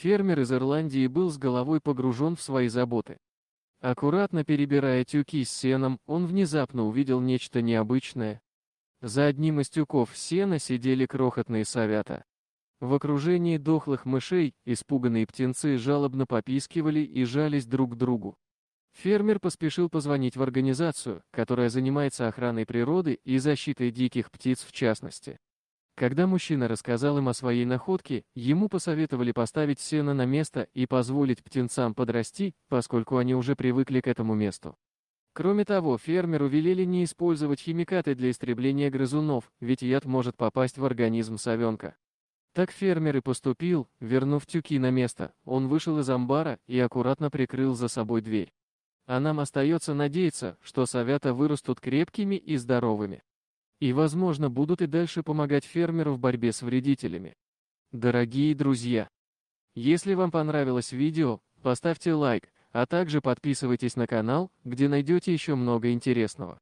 Фермер из Ирландии был с головой погружен в свои заботы. Аккуратно перебирая тюки с сеном, он внезапно увидел нечто необычное. За одним из тюков сена сидели крохотные совята. В окружении дохлых мышей испуганные птенцы жалобно попискивали и жались друг к другу. Фермер поспешил позвонить в организацию, которая занимается охраной природы и защитой диких птиц в частности. Когда мужчина рассказал им о своей находке, ему посоветовали поставить сено на место и позволить птенцам подрасти, поскольку они уже привыкли к этому месту. Кроме того, фермеру велели не использовать химикаты для истребления грызунов, ведь яд может попасть в организм совенка. Так фермер и поступил, вернув тюки на место, он вышел из амбара и аккуратно прикрыл за собой дверь. А нам остается надеяться, что совята вырастут крепкими и здоровыми и, возможно, будут и дальше помогать фермеру в борьбе с вредителями. Дорогие друзья, если вам понравилось видео, поставьте лайк, а также подписывайтесь на канал, где найдете еще много интересного.